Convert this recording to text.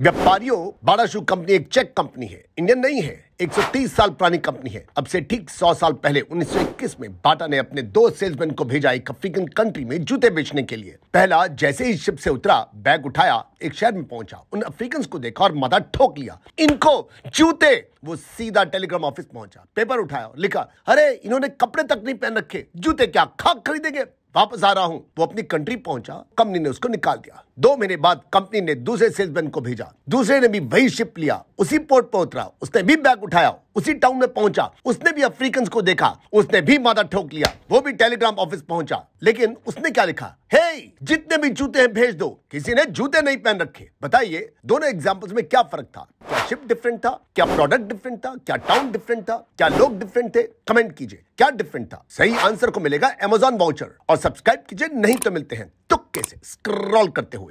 व्यापारियों Bata shoe company एक चेक कंपनी है इंडियन नहीं है 130 साल पुरानी कंपनी है अब से ठीक 100 साल पहले 1921 में बाटा ने अपने दो सेल्समैन को भेजा एक अफ्रीकन कंट्री में जूते बेचने के लिए पहला जैसे ही शिप से उतरा बैग उठाया एक शहर में पहुंचा उन अफ्रीकन को देखा और मदा ठोक लिया इनको जूते वो सीधा टेलीग्राम ऑफिस पहुंचा पेपर उठाया लिखा अरे इन्होंने कपड़े तक नहीं पहन रखे जूते क्या खाक खरीदेंगे वापस आ रहा हूँ वो अपनी कंट्री पहुंचा कंपनी ने उसको निकाल दिया दो महीने बाद कंपनी ने दूसरे सेल्समैन को भेजा दूसरे ने भी वही शिप लिया उसी पोर्ट पर उतरा उसने भी बैग उठाया उसी टाउन में पहुंचा उसने भी अफ्रीकन को देखा उसने भी मादा ठोक लिया वो भी टेलीग्राम ऑफिस पहुंचा लेकिन उसने क्या लिखा हे hey, जितने भी जूते हैं भेज दो किसी ने जूते नहीं पहन रखे बताइए दोनों एग्जाम्पल्स में क्या फर्क था शिप डिफरेंट था क्या प्रोडक्ट डिफरेंट था क्या टाउन डिफरेंट था क्या लोग डिफरेंट थे कमेंट कीजिए क्या डिफरेंट था सही आंसर को मिलेगा एमेजॉन वाउचर और सब्सक्राइब कीजिए नहीं तो मिलते हैं तुक्के से स्क्रॉल करते हुए